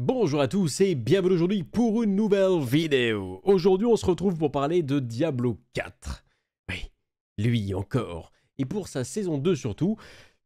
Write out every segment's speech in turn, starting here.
Bonjour à tous et bienvenue aujourd'hui pour une nouvelle vidéo. Aujourd'hui on se retrouve pour parler de Diablo 4. Oui, lui encore. Et pour sa saison 2 surtout,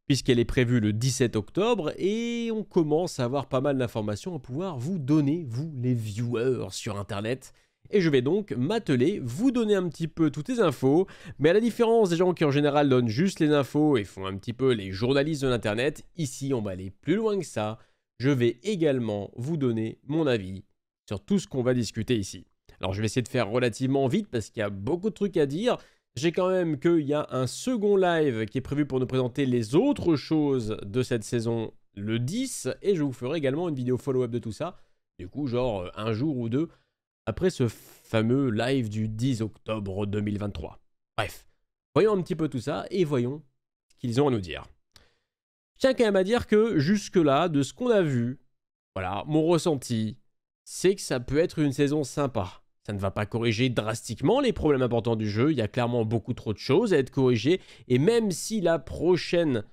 puisqu'elle est prévue le 17 octobre et on commence à avoir pas mal d'informations à pouvoir vous donner, vous les viewers sur internet. Et je vais donc m'atteler, vous donner un petit peu toutes les infos, mais à la différence des gens qui en général donnent juste les infos et font un petit peu les journalistes de l'internet, ici on va aller plus loin que ça je vais également vous donner mon avis sur tout ce qu'on va discuter ici. Alors je vais essayer de faire relativement vite parce qu'il y a beaucoup de trucs à dire. J'ai quand même qu'il y a un second live qui est prévu pour nous présenter les autres choses de cette saison le 10 et je vous ferai également une vidéo follow-up de tout ça. Du coup, genre euh, un jour ou deux après ce fameux live du 10 octobre 2023. Bref, voyons un petit peu tout ça et voyons ce qu'ils ont à nous dire quand même à dire que jusque-là, de ce qu'on a vu, voilà, mon ressenti, c'est que ça peut être une saison sympa. Ça ne va pas corriger drastiquement les problèmes importants du jeu, il y a clairement beaucoup trop de choses à être corrigées, et même si la prochaine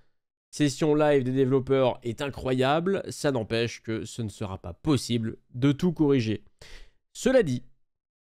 session live des développeurs est incroyable, ça n'empêche que ce ne sera pas possible de tout corriger. Cela dit,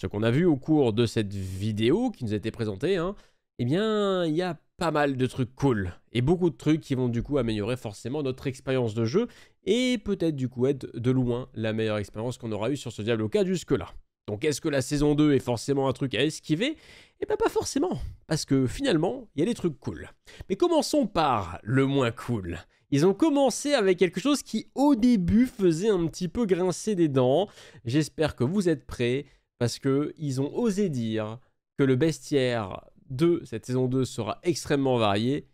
ce qu'on a vu au cours de cette vidéo qui nous a été présentée, hein, eh bien, il y a pas mal de trucs cool et beaucoup de trucs qui vont du coup améliorer forcément notre expérience de jeu et peut-être du coup être de loin la meilleure expérience qu'on aura eue sur ce Diablo 4 jusque-là. Donc est-ce que la saison 2 est forcément un truc à esquiver Eh bien pas forcément, parce que finalement, il y a des trucs cool. Mais commençons par le moins cool. Ils ont commencé avec quelque chose qui au début faisait un petit peu grincer des dents. J'espère que vous êtes prêts, parce que ils ont osé dire que le bestiaire 2, cette saison 2 sera extrêmement variée.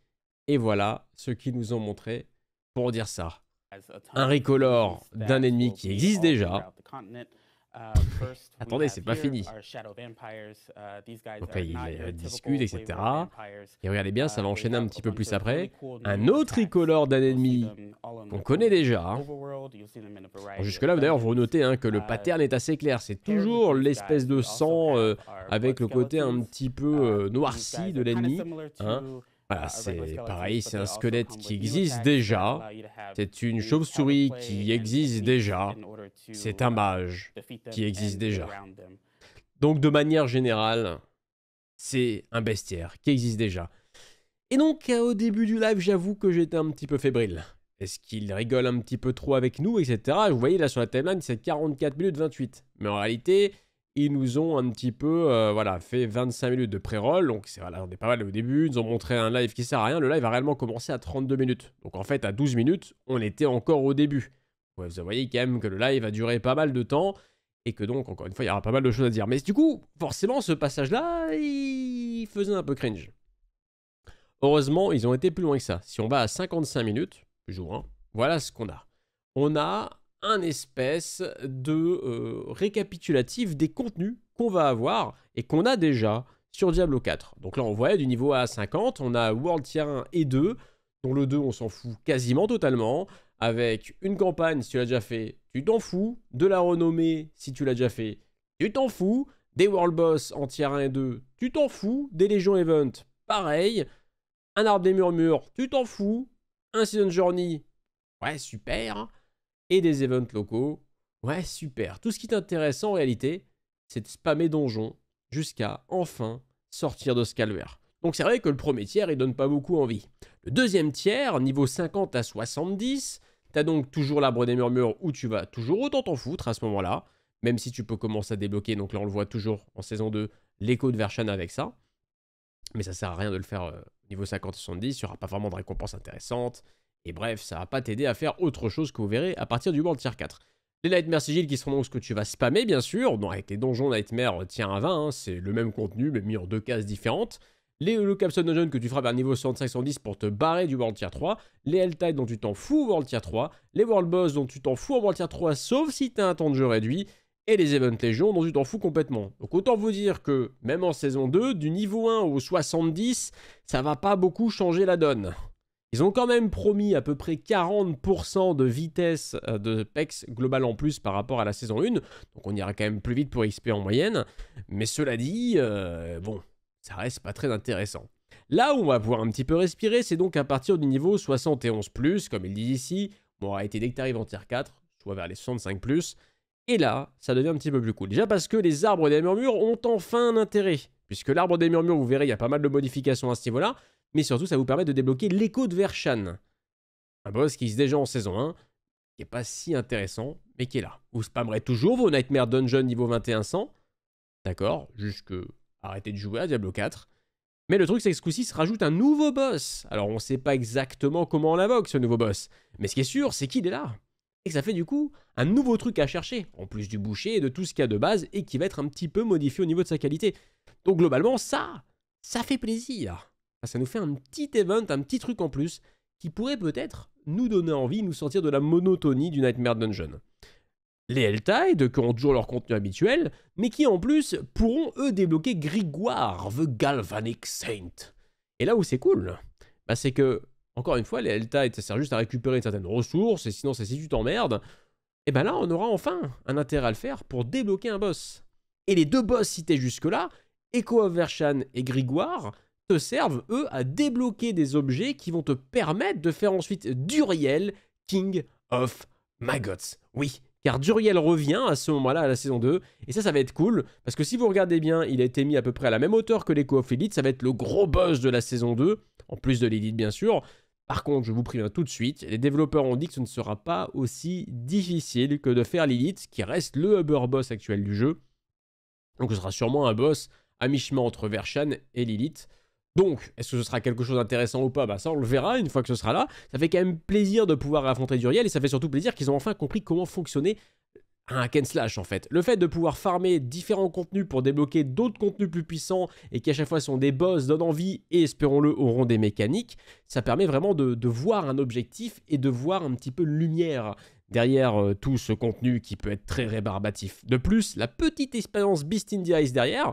Et voilà ce qu'ils nous ont montré pour dire ça. Un ricolore d'un ennemi qui existe déjà, euh, Attendez, c'est pas fini. Donc ils discutent, etc. Et regardez bien, ça va euh, enchaîner un petit peu plus après. Un autre tricolore d'un ennemi qu'on connaît déjà. Jusque-là, d'ailleurs, vous notez hein, que le euh, pattern est assez clair. C'est toujours l'espèce de sang avec le côté un petit peu noirci de l'ennemi. Hein. Bah, ah, bah, c'est pareil, c'est un squelette qui uh, existe déjà, c'est une chauve-souris qui existe déjà, c'est un mage qui existe déjà. Donc de manière générale, c'est un bestiaire qui existe déjà. Et donc euh, au début du live, j'avoue que j'étais un petit peu fébrile. Est-ce qu'il rigole un petit peu trop avec nous, etc. Vous voyez là sur la timeline, c'est 44 minutes 28. Mais en réalité, ils nous ont un petit peu euh, voilà, fait 25 minutes de pré-roll, donc c'est, voilà, on est pas mal au début, ils nous ont montré un live qui sert à rien, le live a réellement commencé à 32 minutes. Donc en fait, à 12 minutes, on était encore au début. vous voyez quand même que le live a duré pas mal de temps, et que donc, encore une fois, il y aura pas mal de choses à dire. Mais du coup, forcément, ce passage-là, il faisait un peu cringe. Heureusement, ils ont été plus loin que ça. Si on va à 55 minutes, vous hein, voilà ce qu'on a. On a un espèce de euh, récapitulatif des contenus qu'on va avoir et qu'on a déjà sur Diablo 4. Donc là, on voit du niveau A50, on a World Tier 1 et 2, dont le 2, on s'en fout quasiment totalement, avec une campagne, si tu l'as déjà fait, tu t'en fous, de la renommée, si tu l'as déjà fait, tu t'en fous, des World Boss en Tier 1 et 2, tu t'en fous, des Légions Event, pareil, un Arbre des Murmures, tu t'en fous, un Season Journey, ouais, super, et des events locaux. Ouais, super. Tout ce qui t'intéresse en réalité, c'est de spammer donjon jusqu'à enfin sortir de ce Donc c'est vrai que le premier tiers, il donne pas beaucoup envie. Le deuxième tiers, niveau 50 à 70, t'as donc toujours l'arbre des murmures où tu vas toujours autant t'en foutre à ce moment-là, même si tu peux commencer à débloquer, donc là on le voit toujours en saison 2, l'écho de Vershan avec ça. Mais ça sert à rien de le faire euh, niveau 50 à 70, il n'y aura pas vraiment de récompense intéressante. Et bref, ça va pas t'aider à faire autre chose que vous verrez à partir du World tier 4. Les Nightmare Sigils qui seront donc ce que tu vas spammer, bien sûr. Donc avec les donjons Nightmare euh, tier à 20, hein, c'est le même contenu, mais mis en deux cases différentes. Les Holo Capstone que tu feras à niveau 65-110 pour te barrer du World Tier 3. Les Helltide dont tu t'en fous au World Tier 3. Les World Boss dont tu t'en fous au World Tier 3, sauf si tu as un temps de jeu réduit. Et les Event Legion dont tu t'en fous complètement. Donc autant vous dire que, même en saison 2, du niveau 1 au 70, ça va pas beaucoup changer la donne. Ils ont quand même promis à peu près 40% de vitesse euh, de PEX global en plus par rapport à la saison 1. Donc on ira quand même plus vite pour XP en moyenne. Mais cela dit, euh, bon, ça reste pas très intéressant. Là où on va pouvoir un petit peu respirer, c'est donc à partir du niveau 71, comme il dit ici. Bon, aura été dès que tu en tier 4, soit vers les 65, et là, ça devient un petit peu plus cool. Déjà parce que les arbres des murmures ont enfin un intérêt. Puisque l'arbre des murmures, vous verrez, il y a pas mal de modifications à ce niveau-là mais surtout ça vous permet de débloquer l'écho de Vershan. Un boss qui est déjà en saison 1, qui n'est pas si intéressant, mais qui est là. Vous spammerez toujours vos Nightmare Dungeon niveau 2100, d'accord, jusque arrêtez de jouer à Diablo 4. Mais le truc, c'est que ce coup-ci se rajoute un nouveau boss. Alors on ne sait pas exactement comment on l'invoque, ce nouveau boss. Mais ce qui est sûr, c'est qu'il est là. Et que ça fait du coup un nouveau truc à chercher, en plus du boucher et de tout ce qu'il y a de base, et qui va être un petit peu modifié au niveau de sa qualité. Donc globalement, ça, ça fait plaisir. Ah, ça nous fait un petit event, un petit truc en plus, qui pourrait peut-être nous donner envie, nous sortir de la monotonie du Nightmare Dungeon. Les Helltide, qui ont toujours leur contenu habituel, mais qui en plus pourront eux débloquer Grigoire, The Galvanic Saint. Et là où c'est cool, bah, c'est que, encore une fois, les Helltide, ça sert juste à récupérer certaines ressources et sinon c'est si tu t'emmerdes, et ben là on aura enfin un intérêt à le faire pour débloquer un boss. Et les deux boss cités jusque-là, Echo of Vershan et Grigoire, te servent, eux, à débloquer des objets qui vont te permettre de faire ensuite Duriel, King of Magots. Oui, car Duriel revient à ce moment-là à la saison 2, et ça, ça va être cool, parce que si vous regardez bien, il a été mis à peu près à la même hauteur que l'Echo of Elite, ça va être le gros boss de la saison 2, en plus de Lilith, bien sûr. Par contre, je vous préviens tout de suite, les développeurs ont dit que ce ne sera pas aussi difficile que de faire Lilith, qui reste le upper boss actuel du jeu. Donc ce sera sûrement un boss à mi-chemin entre Vershan et Lilith. Donc, est-ce que ce sera quelque chose d'intéressant ou pas Bah ça, on le verra une fois que ce sera là. Ça fait quand même plaisir de pouvoir affronter Duriel et ça fait surtout plaisir qu'ils ont enfin compris comment fonctionnait un Ken slash en fait. Le fait de pouvoir farmer différents contenus pour débloquer d'autres contenus plus puissants et qui à chaque fois sont des boss, donnent envie et espérons-le auront des mécaniques, ça permet vraiment de, voir un objectif et de voir un petit peu de lumière derrière euh, tout ce contenu qui peut être très rébarbatif. De plus, la petite expérience Beast in the Ice derrière,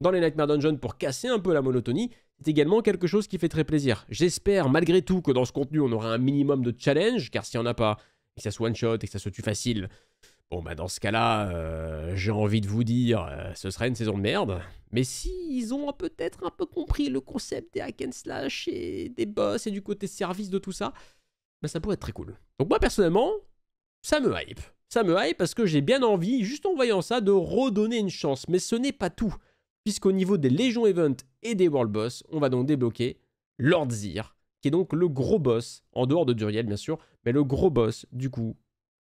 dans les Nightmare Dungeon pour casser un peu la monotonie, c'est également quelque chose qui fait très plaisir. J'espère malgré tout que dans ce contenu, on aura un minimum de challenge, car s'il n'y en a pas, et que ça soit one shot, et que ça se tue facile, bon bah dans ce cas-là, euh, j'ai envie de vous dire, euh, ce serait une saison de merde. Mais si ils ont peut-être un peu compris le concept des hack and slash et des boss et du côté service de tout ça, bah ça pourrait être très cool. Donc moi personnellement, ça me hype. Ça me hype parce que j'ai bien envie, juste en voyant ça, de redonner une chance. Mais ce n'est pas tout puisqu'au niveau des légions Event et des World Boss, on va donc débloquer Lord Zir, qui est donc le gros boss, en dehors de Duriel bien sûr, mais le gros boss du coup,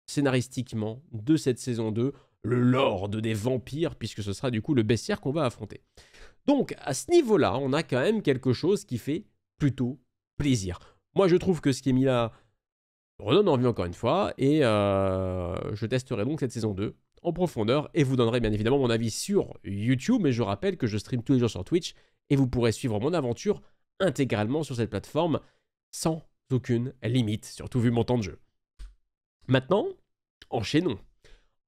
scénaristiquement, de cette saison 2, le Lord des Vampires, puisque ce sera du coup le bestiaire qu'on va affronter. Donc à ce niveau-là, on a quand même quelque chose qui fait plutôt plaisir. Moi je trouve que ce qui est mis là redonne envie encore une fois, et euh, je testerai donc cette saison 2 en profondeur et vous donnerez bien évidemment mon avis sur YouTube. Mais je rappelle que je stream tous les jours sur Twitch et vous pourrez suivre mon aventure intégralement sur cette plateforme sans aucune limite, surtout vu mon temps de jeu. Maintenant, enchaînons.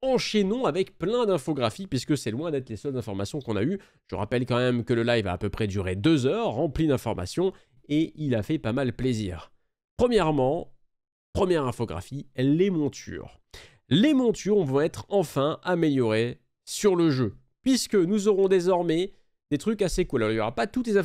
Enchaînons avec plein d'infographies puisque c'est loin d'être les seules informations qu'on a eues. Je rappelle quand même que le live a à peu près duré deux heures, rempli d'informations et il a fait pas mal plaisir. Premièrement, première infographie, les montures les montures vont être enfin améliorées sur le jeu. Puisque nous aurons désormais des trucs assez cool. Alors, il n'y aura pas toutes les,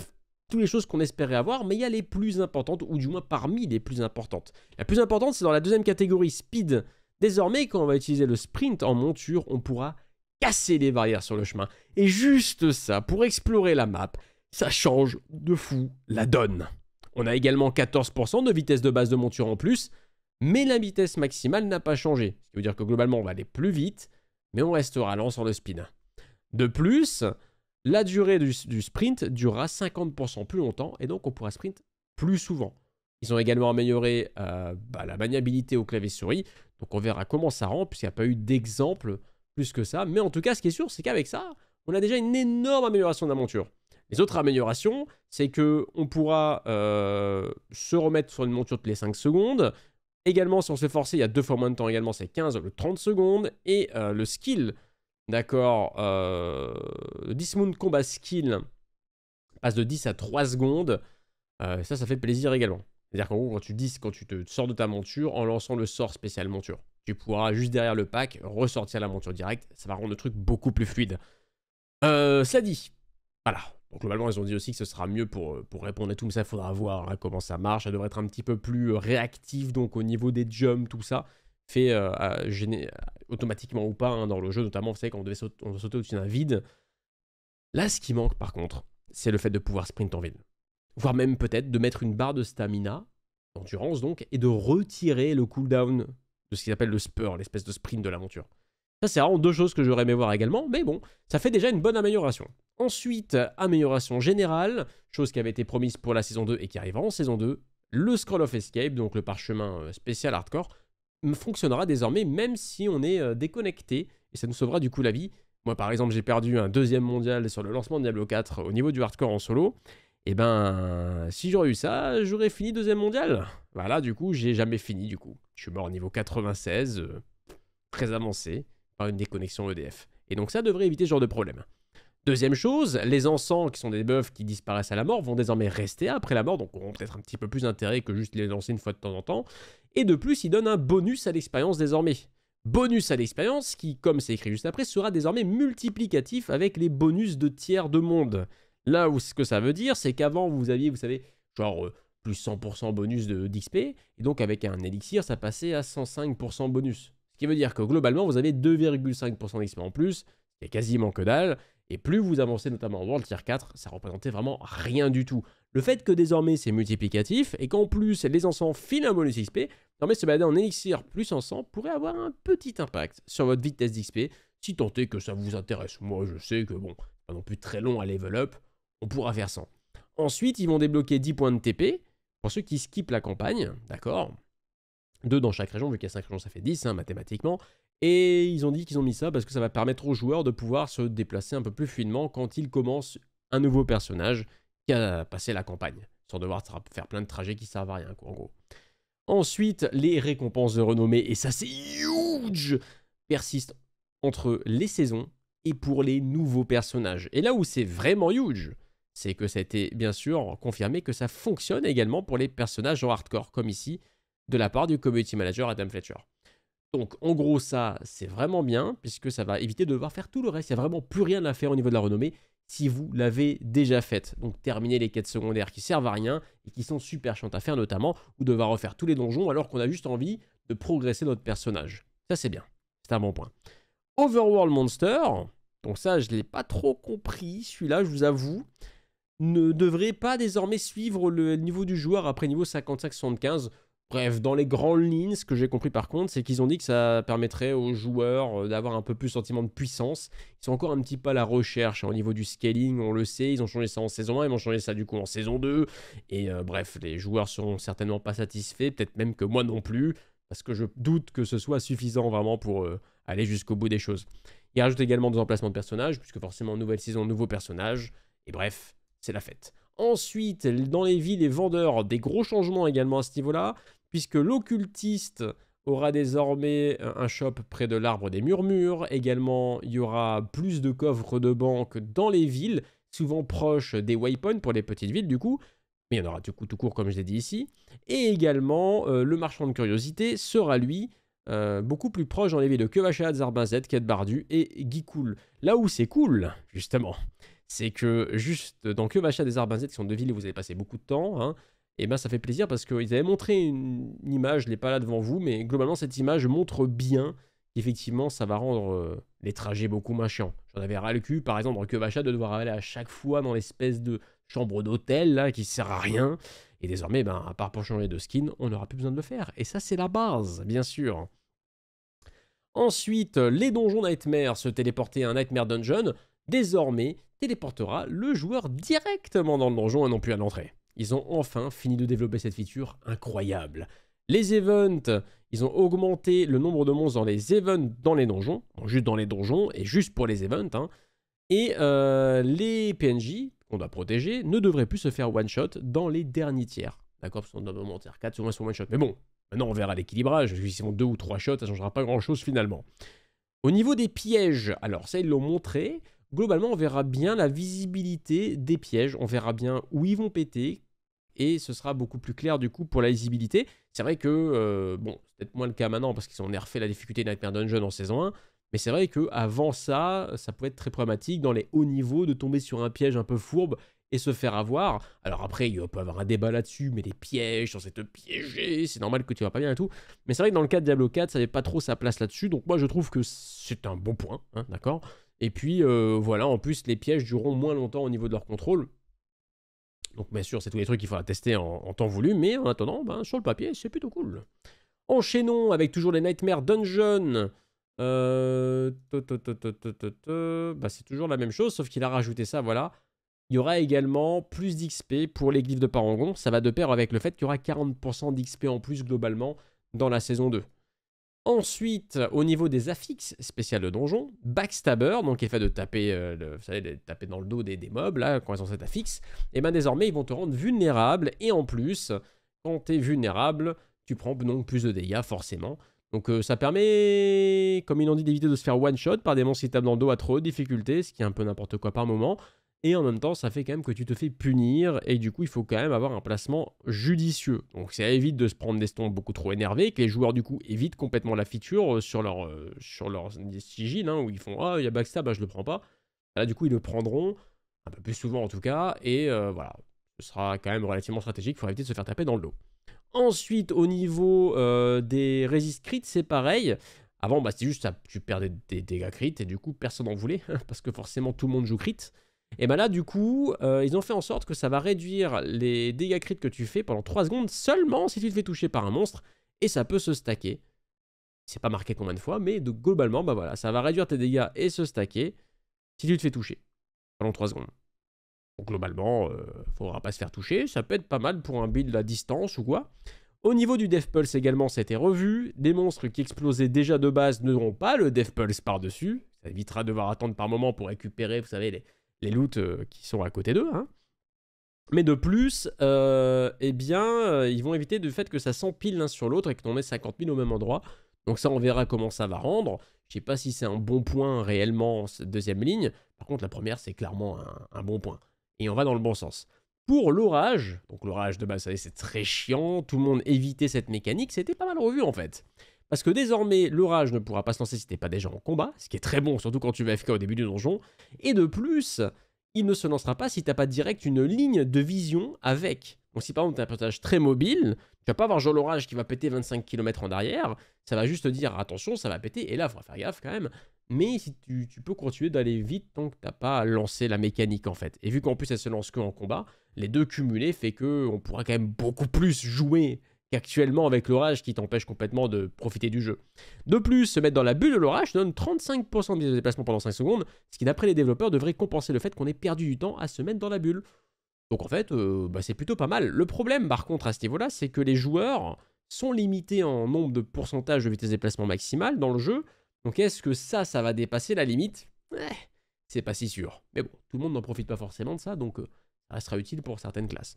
toutes les choses qu'on espérait avoir, mais il y a les plus importantes, ou du moins parmi les plus importantes. La plus importante, c'est dans la deuxième catégorie, speed. Désormais, quand on va utiliser le sprint en monture, on pourra casser les barrières sur le chemin. Et juste ça, pour explorer la map, ça change de fou la donne. On a également 14% de vitesse de base de monture en plus, mais la vitesse maximale n'a pas changé. Ce qui veut dire que globalement, on va aller plus vite, mais on restera lent sur le speed. De plus, la durée du, sprint durera 50% plus longtemps, et donc on pourra sprint plus souvent. Ils ont également amélioré euh, bah, la maniabilité au clavier souris, donc on verra comment ça rend, puisqu'il n'y a pas eu d'exemple plus que ça. Mais en tout cas, ce qui est sûr, c'est qu'avec ça, on a déjà une énorme amélioration de la monture. Les autres améliorations, c'est qu'on pourra euh, se remettre sur une monture toutes les 5 secondes, Également, si on se fait forcer, il y a deux fois moins de temps également, c'est 15, le 30 secondes. Et euh, le skill, d'accord, 10 euh, Moon Combat Skill passe de 10 à 3 secondes. Euh, ça, ça fait plaisir également. C'est-à-dire qu'en gros, quand tu, dis, quand tu te sors de ta monture, en lançant le sort spécial monture, tu pourras juste derrière le pack ressortir la monture directe. Ça va rendre le truc beaucoup plus fluide. ça dit, voilà, donc globalement, ils ont dit aussi que ce sera mieux pour, euh, répondre à tout, mais ça, il faudra voir hein, comment ça marche. Ça devrait être un petit peu plus euh, réactif, donc au niveau des jumps, tout ça, fait euh, automatiquement ou pas hein, dans le jeu, notamment, vous savez, quand on devait sauter, au-dessus d'un vide. Là, ce qui manque, par contre, c'est le fait de pouvoir sprint en ville. Voire même peut-être de mettre une barre de stamina, d'endurance donc, et de retirer le cooldown de ce qu'ils appellent le spur, l'espèce de sprint de l'aventure. Ça, c'est vraiment deux choses que j'aurais aimé voir également, mais bon, ça fait déjà une bonne amélioration. Ensuite, amélioration générale, chose qui avait été promise pour la saison 2 et qui arrivera en saison 2, le Scroll of Escape, donc le parchemin euh, spécial hardcore, fonctionnera désormais même si on est euh, déconnecté, et ça nous sauvera du coup la vie. Moi par exemple j'ai perdu un deuxième mondial sur le lancement de Diablo 4 au niveau du hardcore en solo, et eh ben si j'aurais eu ça, j'aurais fini deuxième mondial. Voilà du coup j'ai jamais fini du coup. Je suis mort au niveau 96, euh, très avancé par une déconnexion EDF. Et donc ça devrait éviter ce genre de problème. Deuxième chose, les encens, qui sont des buffs qui disparaissent à la mort, vont désormais rester après la mort, donc auront peut-être un petit peu plus d'intérêt que juste les lancer une fois de temps en temps. Et de plus, ils donnent un bonus à l'expérience désormais. Bonus à l'expérience qui, comme c'est écrit juste après, sera désormais multiplicatif avec les bonus de tiers de monde. Là où ce que ça veut dire, c'est qu'avant vous aviez, vous savez, genre euh, plus 100% bonus d'XP, et donc avec un élixir, ça passait à 105% bonus. Ce qui veut dire que globalement, vous avez 2,5% d'XP en plus, c'est quasiment que dalle. Et plus vous avancez, notamment en World Tier 4, ça représentait vraiment rien du tout. Le fait que désormais c'est multiplicatif et qu'en plus les encens filent un bonus XP, désormais se balader en élixir plus encens pourrait avoir un petit impact sur votre vitesse d'XP, si tant est que ça vous intéresse. Moi je sais que bon, pas non plus très long à level up, on pourra faire 100. Ensuite, ils vont débloquer 10 points de TP pour ceux qui skippent la campagne, d'accord deux dans chaque région, vu qu'il y a cinq régions, ça fait 10 hein, mathématiquement. Et ils ont dit qu'ils ont mis ça parce que ça va permettre aux joueurs de pouvoir se déplacer un peu plus finement quand ils commencent un nouveau personnage qui a passé la campagne, sans devoir faire plein de trajets qui servent à rien, en gros. Ensuite, les récompenses de renommée, et ça c'est huge, persistent entre les saisons et pour les nouveaux personnages. Et là où c'est vraiment huge, c'est que ça a été bien sûr confirmé que ça fonctionne également pour les personnages en hardcore, comme ici, de la part du community manager Adam Fletcher. Donc en gros ça c'est vraiment bien puisque ça va éviter de devoir faire tout le reste. Il n'y a vraiment plus rien à faire au niveau de la renommée si vous l'avez déjà faite. Donc terminer les quêtes secondaires qui servent à rien et qui sont super chiantes à faire notamment ou devoir refaire tous les donjons alors qu'on a juste envie de progresser notre personnage. Ça c'est bien. C'est un bon point. Overworld Monster, donc ça je ne l'ai pas trop compris, celui-là je vous avoue, ne devrait pas désormais suivre le niveau du joueur après niveau 55-75. Bref, dans les grandes lignes, ce que j'ai compris par contre, c'est qu'ils ont dit que ça permettrait aux joueurs euh, d'avoir un peu plus sentiment de puissance. Ils sont encore un petit peu à la recherche hein, au niveau du scaling, on le sait. Ils ont changé ça en saison 1, ils ont changé ça du coup en saison 2. Et euh, bref, les joueurs seront certainement pas satisfaits, peut-être même que moi non plus, parce que je doute que ce soit suffisant vraiment pour euh, aller jusqu'au bout des choses. Ils rajoutent également des emplacements de personnages, puisque forcément, nouvelle saison, nouveaux personnage. Et bref, c'est la fête. Ensuite, dans les villes, les vendeurs, des gros changements également à ce niveau-là puisque l'occultiste aura désormais un shop près de l'arbre des murmures. Également, il y aura plus de coffres de banque dans les villes, souvent proches des waypoints pour les petites villes du coup. Mais il y en aura du coup tout court comme je l'ai dit ici. Et également, euh, le marchand de curiosités sera lui euh, beaucoup plus proche dans les villes de Kevacha Zarbazet, Quête Bardu et Gikoul. Là où c'est cool, justement, c'est que juste dans Kevacha et Zarbazet, qui sont deux villes où vous avez passé beaucoup de temps, hein, et ben ça fait plaisir parce qu'ils avaient montré une, image, je l'ai pas là devant vous, mais globalement cette image montre bien qu'effectivement ça va rendre euh, les trajets beaucoup moins chiants. J'en avais ras le cul par exemple que vacha de devoir aller à chaque fois dans l'espèce de chambre d'hôtel là qui sert à rien. Et désormais, ben, à part pour changer de skin, on n'aura plus besoin de le faire. Et ça c'est la base, bien sûr. Ensuite, les donjons Nightmare se téléporter à un Nightmare Dungeon, désormais téléportera le joueur directement dans le donjon et non plus à l'entrée ils ont enfin fini de développer cette feature incroyable. Les events, ils ont augmenté le nombre de monstres dans les events dans les donjons, juste dans les donjons et juste pour les events. Hein. Et euh, les PNJ qu'on doit protéger ne devraient plus se faire one shot dans les derniers tiers. D'accord Parce qu'on doit en 4, sur moins sur one shot. Mais bon, maintenant on verra l'équilibrage, Si que deux ou trois shots, ça ne changera pas grand chose finalement. Au niveau des pièges, alors ça ils l'ont montré globalement, on verra bien la visibilité des pièges, on verra bien où ils vont péter, et ce sera beaucoup plus clair du coup pour la lisibilité. C'est vrai que, euh, bon, c'est peut-être moins le cas maintenant parce qu'ils ont nerfé la difficulté de Nightmare Dungeon en saison 1, mais c'est vrai que avant ça, ça pouvait être très problématique dans les hauts niveaux de tomber sur un piège un peu fourbe et se faire avoir. Alors après, il peut y avoir un débat là-dessus, mais les pièges, censé te piéger, c'est normal que tu vas pas bien et tout. Mais c'est vrai que dans le cas de Diablo 4, ça n'avait pas trop sa place là-dessus, donc moi je trouve que c'est un bon point, hein, d'accord et puis euh, voilà, en plus, les pièges dureront moins longtemps au niveau de leur contrôle. Donc bien sûr, c'est tous les trucs qu'il faudra tester en, temps voulu, mais en attendant, ben, sur le papier, c'est plutôt cool. Enchaînons avec toujours les Nightmare Dungeon. Euh... Bah, c'est toujours la même chose, sauf qu'il a rajouté ça, voilà. Il y aura également plus d'XP pour les glyphes de Parangon. Ça va de pair avec le fait qu'il y aura 40% d'XP en plus globalement dans la saison 2. Ensuite, au niveau des affixes spéciales de donjon, backstabber, donc effet de taper, euh, le, de taper dans le dos des, mobs, là, quand ils cet affixe, et eh bien désormais ils vont te rendre vulnérable, et en plus, quand tu es vulnérable, tu prends plus de dégâts, forcément. Donc euh, ça permet, comme ils l'ont dit, d'éviter de se faire one-shot par des monstres qui tapent dans le dos à trop de difficulté, ce qui est un peu n'importe quoi par moment et en même temps ça fait quand même que tu te fais punir et du coup il faut quand même avoir un placement judicieux. Donc ça évite de se prendre des stones beaucoup trop énervés, que les joueurs du coup évitent complètement la feature euh, sur leur euh, sur leur sigil hein, où ils font ah il y a backstab, bah, je le prends pas. Là du coup ils le prendront un peu plus souvent en tout cas et euh, voilà ce sera quand même relativement stratégique, il faut éviter de se faire taper dans le dos. Ensuite au niveau des résist crit c'est pareil. Avant bah c'était juste que tu perdais des dégâts crit et du coup personne n'en voulait parce que forcément tout le monde joue crit. Et ben là, du coup, euh, ils ont fait en sorte que ça va réduire les dégâts crit que tu fais pendant 3 secondes seulement si tu te fais toucher par un monstre, et ça peut se stacker. C'est pas marqué combien de fois, mais de, globalement, bah voilà, ça va réduire tes dégâts et se stacker si tu te fais toucher pendant 3 secondes. Donc globalement, euh, faudra pas se faire toucher, ça peut être pas mal pour un build à distance ou quoi. Au niveau du Death Pulse également, ça a été revu. Des monstres qui explosaient déjà de base n'auront pas le Death Pulse par-dessus. Ça évitera de devoir attendre par moment pour récupérer, vous savez, les, les loots euh, qui sont à côté d'eux. Hein. Mais de plus, euh, eh bien, euh, ils vont éviter le fait que ça s'empile l'un sur l'autre et que t'en met 50 000 au même endroit. Donc ça, on verra comment ça va rendre. Je sais pas si c'est un bon point réellement, cette deuxième ligne. Par contre, la première, c'est clairement un, un, bon point. Et on va dans le bon sens. Pour l'orage, donc l'orage de base, c'est très chiant, tout le monde évitait cette mécanique, c'était pas mal revu en fait. Parce que désormais, l'orage ne pourra pas se lancer si t'es pas déjà en combat, ce qui est très bon, surtout quand tu vas FK au début du donjon. Et de plus, il ne se lancera pas si t'as pas direct une ligne de vision avec. Donc si par exemple t'es un personnage très mobile, tu vas pas avoir genre l'orage qui va péter 25 km en arrière, ça va juste dire attention, ça va péter, et là, il faudra faire gaffe quand même. Mais si tu, peux continuer d'aller vite tant que t'as pas lancé la mécanique en fait. Et vu qu'en plus elle se lance qu'en combat, les deux cumulés fait que on pourra quand même beaucoup plus jouer actuellement avec l'orage qui t'empêche complètement de profiter du jeu. De plus, se mettre dans la bulle de l'orage donne 35% de vitesse de déplacement pendant 5 secondes, ce qui d'après les développeurs devrait compenser le fait qu'on ait perdu du temps à se mettre dans la bulle. Donc en fait, euh, bah, c'est plutôt pas mal. Le problème par contre à ce niveau-là, c'est que les joueurs sont limités en nombre de pourcentage de vitesse de déplacement maximale dans le jeu. Donc est-ce que ça, ça va dépasser la limite eh, C'est pas si sûr. Mais bon, tout le monde n'en profite pas forcément de ça, donc euh, ça sera utile pour certaines classes.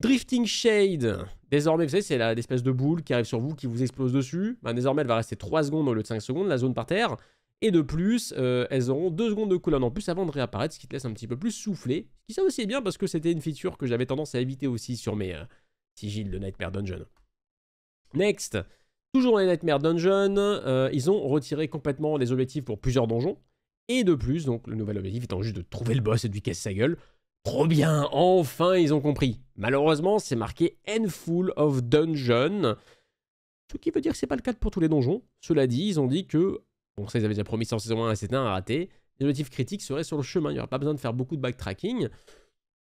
Drifting Shade. Désormais, vous savez, c'est l'espèce de boule qui arrive sur vous, qui vous explose dessus. Ben, désormais, elle va rester 3 secondes au lieu de 5 secondes, la zone par terre. Et de plus, euh, elles auront 2 secondes de colonne en plus avant de réapparaître, ce qui te laisse un petit peu plus souffler. Ce qui ça aussi est bien parce que c'était une feature que j'avais tendance à éviter aussi sur mes euh, sigils de Nightmare Dungeon. Next, toujours dans les Nightmare Dungeon, euh, ils ont retiré complètement les objectifs pour plusieurs donjons. Et de plus, donc le nouvel objectif étant juste de trouver le boss et de lui casser sa gueule. Trop bien, enfin ils ont compris. Malheureusement, c'est marqué Handful of Dungeons. Ce qui veut dire que c'est pas le cas pour tous les donjons. Cela dit, ils ont dit que, bon ça ils avaient déjà promis ça en saison 1 et c'était un raté, les motifs critiques seraient sur le chemin, il n'y aura pas besoin de faire beaucoup de backtracking.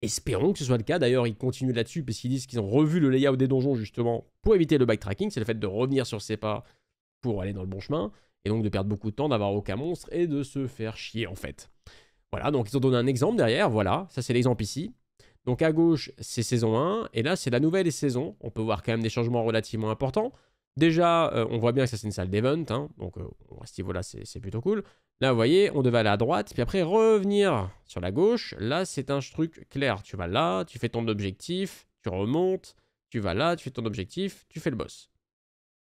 Espérons que ce soit le cas, d'ailleurs ils continuent là-dessus parce qu'ils disent qu'ils ont revu le layout des donjons justement pour éviter le backtracking, c'est le fait de revenir sur ses pas pour aller dans le bon chemin, et donc de perdre beaucoup de temps, d'avoir aucun monstre et de se faire chier en fait. Voilà, donc ils ont donné un exemple derrière, voilà, ça c'est l'exemple ici. Donc à gauche, c'est saison 1, et là c'est la nouvelle saison. On peut voir quand même des changements relativement importants. Déjà, euh, on voit bien que ça c'est une salle d'event, hein, donc on euh, à ce niveau-là c'est plutôt cool. Là, vous voyez, on devait aller à droite, puis après revenir sur la gauche. Là, c'est un truc clair. Tu vas là, tu fais ton objectif, tu remontes, tu vas là, tu fais ton objectif, tu fais le boss.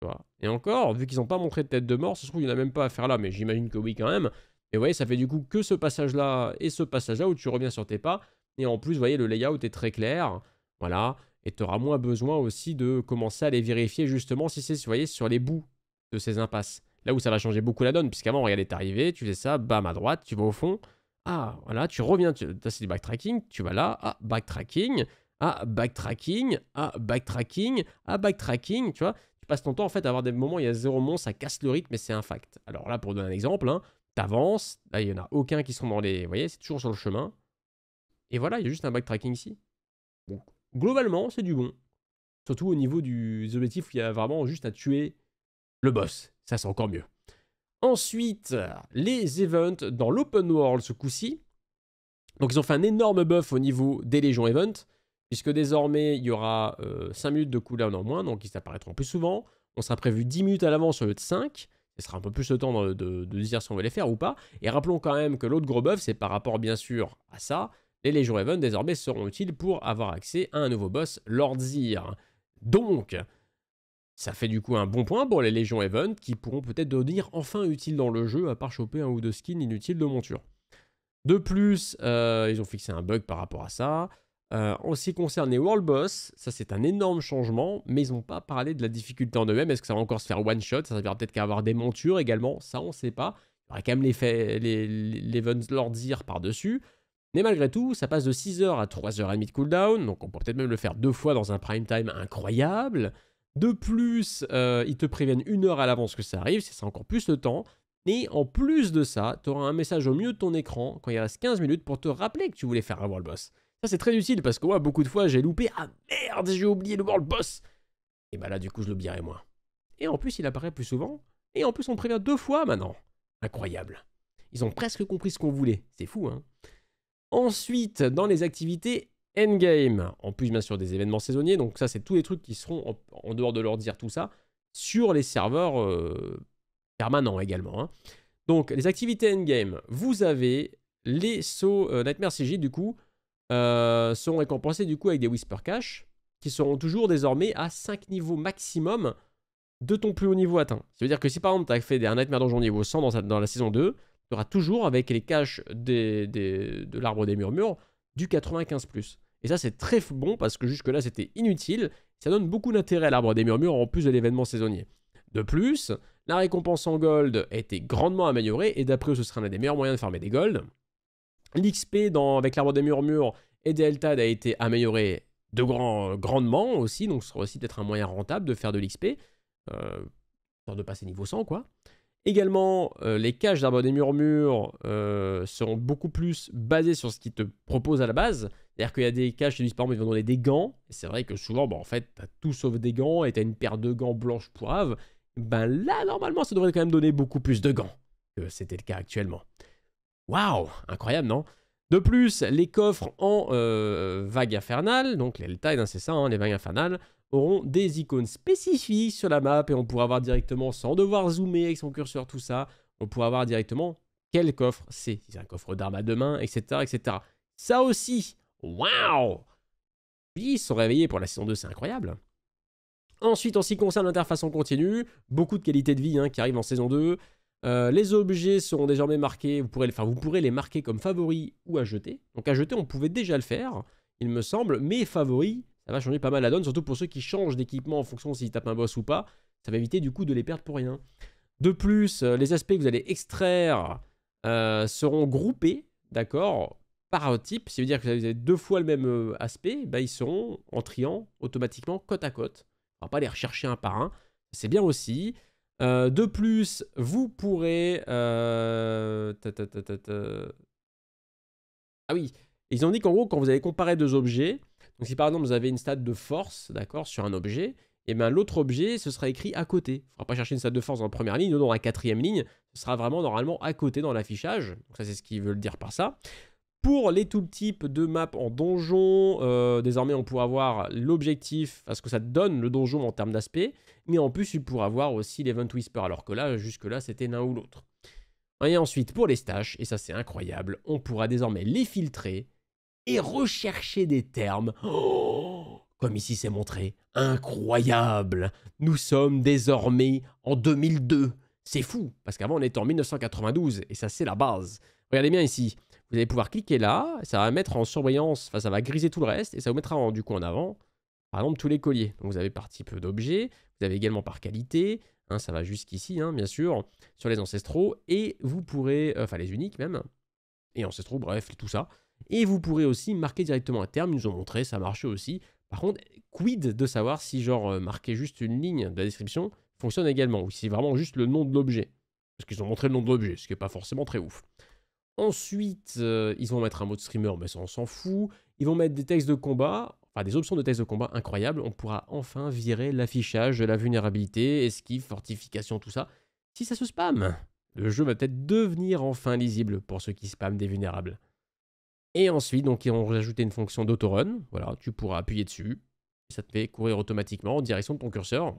Tu vois. Et encore, vu qu'ils n'ont pas montré de tête de mort, ça se trouve, il n'y en a même pas à faire là, mais j'imagine que oui quand même. Et vous voyez, ça fait du coup que ce passage-là et ce passage-là où tu reviens sur tes pas. Et en plus, vous voyez, le layout est très clair. Voilà. Et tu auras moins besoin aussi de commencer à les vérifier justement si c'est, vous voyez, sur les bouts de ces impasses. Là où ça va changer beaucoup la donne, puisqu'avant, regardez, t'es arrivé, tu fais ça, bam, à droite, tu vas au fond. Ah, voilà, tu reviens, tu, as du backtracking, tu vas là, ah, backtracking, ah, backtracking, ah, backtracking, ah, backtracking, tu vois. Tu passes ton temps, en fait, à avoir des moments où il y a zéro monde, ça casse le rythme, mais c'est un fact. Alors là, pour donner un exemple, hein, T'avances, là il n'y en a aucun qui sont dans les. Vous voyez, c'est toujours sur le chemin. Et voilà, il y a juste un backtracking ici. Donc globalement, c'est du bon. Surtout au niveau des objectifs où il y a vraiment juste à tuer le boss. Ça, c'est encore mieux. Ensuite, les events dans l'open world ce coup-ci. Donc ils ont fait un énorme buff au niveau des légions Events, puisque désormais il y aura 5 euh, minutes de cooldown en moins, donc ils apparaîtront plus souvent. On sera prévu 10 minutes à l'avance sur le 5. Il sera un peu plus le temps de, dire si on veut les faire ou pas. Et rappelons quand même que l'autre gros buff, c'est par rapport bien sûr à ça, les Légions even désormais seront utiles pour avoir accès à un nouveau boss, Lord Zir. Donc, ça fait du coup un bon point pour les Légions Event qui pourront peut-être devenir enfin utiles dans le jeu à part choper un ou deux skins inutiles de monture. De plus, euh, ils ont fixé un bug par rapport à ça. Euh, en ce qui concerne les World Boss, ça c'est un énorme changement, mais ils n'ont pas parlé de la difficulté en eux-mêmes. Est-ce que ça va encore se faire one shot Ça va peut-être qu'à avoir des montures également, ça on ne sait pas. Il y quand même les, faits, les, les, par-dessus. Mais malgré tout, ça passe de 6h à 3h30 de cooldown, donc on peut peut-être même le faire deux fois dans un prime time incroyable. De plus, euh, ils te préviennent une heure à l'avance que ça arrive, c'est encore plus de temps. Et en plus de ça, tu auras un message au milieu de ton écran quand il reste 15 minutes pour te rappeler que tu voulais faire un world boss. Ça, c'est très utile parce que moi, beaucoup de fois, j'ai loupé. Ah merde, j'ai oublié de voir le boss. Et bah là, du coup, je l'oublierai moins. Et en plus, il apparaît plus souvent. Et en plus, on prévient deux fois maintenant. Incroyable. Ils ont presque compris ce qu'on voulait. C'est fou, hein. Ensuite, dans les activités endgame, en plus, bien sûr, des événements saisonniers. Donc, ça, c'est tous les trucs qui seront, en, dehors de leur dire tout ça, sur les serveurs euh, permanents également. Hein. Donc, les activités endgame, vous avez les sauts euh, Nightmare CG, du coup, euh, sont récompensés du coup avec des Whisper Cash, qui seront toujours désormais à 5 niveaux maximum de ton plus haut niveau atteint. Ça veut dire que si par exemple tu as fait un Nightmare Dungeon niveau 100 dans, la saison 2, tu auras toujours avec les caches de l'arbre des murmures du 95+. Et ça c'est très bon parce que jusque-là c'était inutile, ça donne beaucoup d'intérêt à l'arbre des murmures en plus de l'événement saisonnier. De plus, la récompense en gold a été grandement améliorée et d'après ce sera un des meilleurs moyens de farmer des golds. L'XP avec l'arbre des murmures et Delta a été amélioré de grandement aussi, donc ce sera aussi peut-être un moyen rentable de faire de l'XP, euh, de passer niveau 100 quoi. Également, euh, les caches d'arbre des murmures euh, seront beaucoup plus basées sur ce qu'ils te proposent à la base. C'est-à-dire qu'il y a des caches qui disent par ils vont donner des gants. c'est vrai que souvent, bah, en fait, tu as tout sauf des gants et tu as une paire de gants blanches poivre. Ben là, normalement, ça devrait quand même donner beaucoup plus de gants que c'était le cas actuellement. Waouh Incroyable, non De plus, les coffres en euh, vague infernale, donc les Tide, c'est ça, les vagues infernales, auront des icônes spécifiques sur la map et on pourra voir directement, sans devoir zoomer avec son curseur, tout ça, on pourra voir directement quel coffre c'est, c'est un coffre d'armes à deux mains, etc., etc. Ça aussi, waouh Ils sont réveillés pour la saison 2, c'est incroyable. Ensuite, en ce qui concerne l'interface en continu, beaucoup de qualité de vie hein, qui arrive en saison 2. Euh, les objets seront désormais marqués, vous pourrez, enfin, vous pourrez les marquer comme favoris ou à jeter. Donc à jeter, on pouvait déjà le faire, il me semble, mais favoris, ça va changer pas mal la donne, surtout pour ceux qui changent d'équipement en fonction s'ils tapent un boss ou pas. Ça va éviter du coup de les perdre pour rien. De plus, euh, les aspects que vous allez extraire euh, seront groupés, d'accord, par type. Ça veut dire que vous avez deux fois le même aspect, bah, ils seront en triant automatiquement côte à côte. On va pas les rechercher un par un. C'est bien aussi. Euh, de plus, vous pourrez... Euh, ah oui, ils ont dit qu'en gros, quand vous allez comparer deux objets, donc si par exemple vous avez une stat de force, d'accord, sur un objet, et eh ben l'autre objet, ce sera écrit à côté. Il ne faudra pas chercher une stat de force dans la première ligne, ou dans la quatrième ligne, ce sera vraiment normalement à côté dans l'affichage. ça, c'est ce qu'ils veulent dire par ça. Pour les tout types de maps en donjon, euh, désormais on pourra avoir l'objectif, parce que ça donne le donjon en termes d'aspect, mais en plus il pourra avoir aussi l'event whisper, alors que là, jusque-là, c'était l'un ou l'autre. Et ensuite, pour les stages, et ça c'est incroyable, on pourra désormais les filtrer et rechercher des termes. Oh, comme ici c'est montré, incroyable Nous sommes désormais en 2002. C'est fou, parce qu'avant on était en 1992, et ça c'est la base. Regardez bien ici, vous allez pouvoir cliquer là, ça va mettre en surveillance, enfin ça va griser tout le reste, et ça vous mettra du coup en avant, par exemple, tous les colliers. Donc vous avez par type d'objet, vous avez également par qualité, hein, ça va jusqu'ici, hein, bien sûr, sur les ancestraux, et vous pourrez, euh, enfin les uniques même, et ancestraux, bref, tout ça. Et vous pourrez aussi marquer directement un terme, ils nous ont montré, ça marche aussi. Par contre, quid de savoir si genre euh, marquer juste une ligne de la description fonctionne également, ou si c'est vraiment juste le nom de l'objet. Parce qu'ils ont montré le nom de l'objet, ce qui n'est pas forcément très ouf. Ensuite, euh, ils vont mettre un mode streamer, mais ça on s'en fout. Ils vont mettre des textes de combat, enfin des options de textes de combat incroyables. On pourra enfin virer l'affichage de la vulnérabilité, esquive, fortification, tout ça. Si ça se spam, le jeu va peut-être devenir enfin lisible pour ceux qui spamment des vulnérables. Et ensuite, donc, ils ont rajouté une fonction d'autorun. Voilà, tu pourras appuyer dessus. Ça te fait courir automatiquement en direction de ton curseur.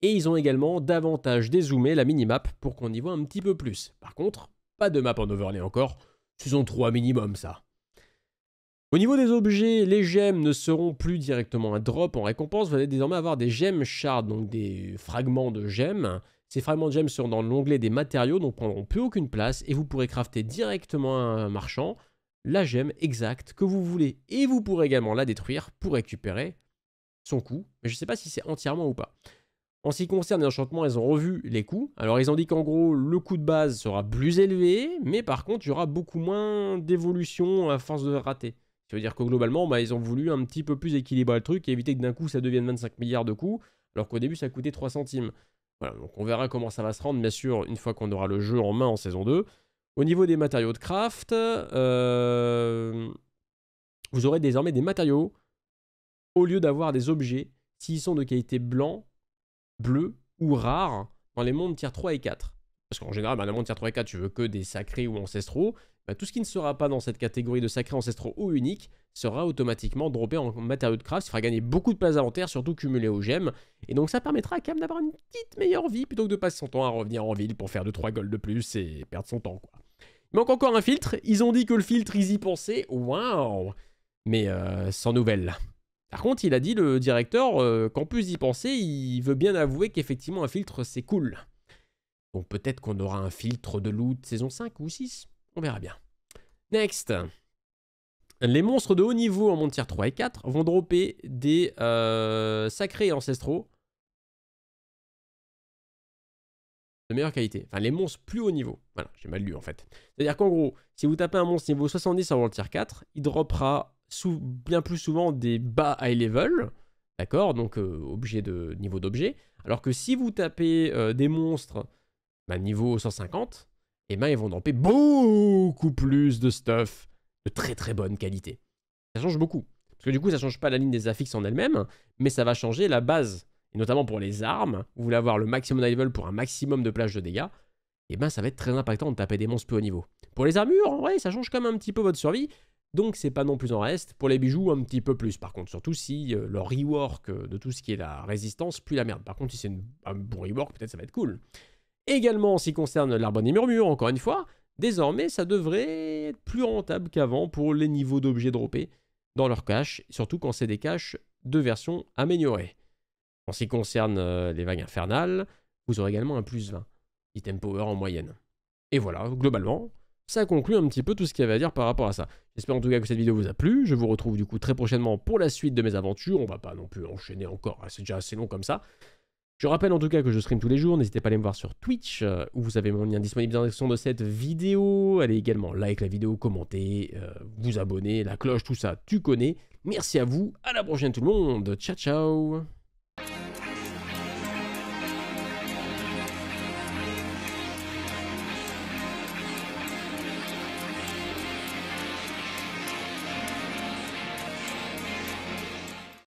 Et ils ont également davantage dézoomé la minimap pour qu'on y voit un petit peu plus. Par contre, pas de map en overlay encore. ce sont trois minimum, ça. Au niveau des objets, les gemmes ne seront plus directement un drop en récompense. Vous allez désormais avoir des gemmes shards, donc des fragments de gemmes. Ces fragments de gemmes seront dans l'onglet des matériaux, donc prendront plus aucune place, et vous pourrez crafter directement à un marchand la gemme exacte que vous voulez. Et vous pourrez également la détruire pour récupérer son coût. Mais je ne sais pas si c'est entièrement ou pas. En ce qui concerne les enchantements, ils ont revu les coûts. Alors ils ont dit qu'en gros, le coût de base sera plus élevé, mais par contre, il y aura beaucoup moins d'évolution à force de rater. Ça veut dire que globalement, bah, ils ont voulu un petit peu plus équilibrer le truc et éviter que d'un coup, ça devienne 25 milliards de coûts, alors qu'au début, ça coûtait 3 centimes. Voilà, donc on verra comment ça va se rendre, bien sûr, une fois qu'on aura le jeu en main en saison 2. Au niveau des matériaux de craft, euh, vous aurez désormais des matériaux au lieu d'avoir des objets. S'ils sont de qualité blanc, bleu ou rare dans les mondes tiers 3 et 4. Parce qu'en général, bah, dans les mondes tier 3 et 4, tu veux que des sacrés ou ancestraux. Bah, tout ce qui ne sera pas dans cette catégorie de sacrés, ancestraux ou uniques sera automatiquement droppé en matériaux de craft. Ça fera gagner beaucoup de place inventaires, surtout cumulé aux gemmes. Et donc ça permettra à Cam d'avoir une petite meilleure vie plutôt que de passer son temps à revenir en ville pour faire 2-3 golds de plus et perdre son temps. quoi. Il manque encore un filtre. Ils ont dit que le filtre, ils y pensaient. Waouh Mais euh, sans nouvelles. Par contre, il a dit le directeur euh, qu'en plus d'y penser, il veut bien avouer qu'effectivement un filtre c'est cool. Donc peut-être qu'on aura un filtre de loot saison 5 ou 6, on verra bien. Next. Les monstres de haut niveau en monde tier 3 et 4 vont dropper des euh, sacrés ancestraux de meilleure qualité. Enfin, les monstres plus haut niveau. Voilà, j'ai mal lu en fait. C'est-à-dire qu'en gros, si vous tapez un monstre niveau 70 en le 4, il droppera bien plus souvent des bas high level, d'accord Donc euh, objet de niveau d'objet. Alors que si vous tapez euh, des monstres bah, niveau 150, et eh ben ils vont dropper beaucoup plus de stuff de très très bonne qualité. Ça change beaucoup. Parce que du coup, ça change pas la ligne des affixes en elle-même, mais ça va changer la base. Et notamment pour les armes, vous voulez avoir le maximum high level pour un maximum de plage de dégâts, et eh ben ça va être très impactant de taper des monstres peu haut niveau. Pour les armures, ouais, ça change quand même un petit peu votre survie, donc c'est pas non plus en reste. Pour les bijoux, un petit peu plus. Par contre, surtout si euh, leur rework euh, de tout ce qui est la résistance, plus la merde. Par contre, si c'est un bon rework, peut-être ça va être cool. Également, en ce qui concerne l'arbonne et murmure, encore une fois, désormais ça devrait être plus rentable qu'avant pour les niveaux d'objets droppés dans leur cache, surtout quand c'est des caches de version améliorée. En ce qui concerne euh, les vagues infernales, vous aurez également un plus 20 item power en moyenne. Et voilà, globalement, ça conclut un petit peu tout ce qu'il y avait à dire par rapport à ça. J'espère en tout cas que cette vidéo vous a plu. Je vous retrouve du coup très prochainement pour la suite de mes aventures. On va pas non plus enchaîner encore, hein, c'est déjà assez long comme ça. Je rappelle en tout cas que je stream tous les jours, n'hésitez pas à aller me voir sur Twitch, euh, où vous avez mon lien disponible dans la description de cette vidéo. Allez également like la vidéo, commenter, euh, vous abonner, la cloche, tout ça, tu connais. Merci à vous, à la prochaine tout le monde, ciao ciao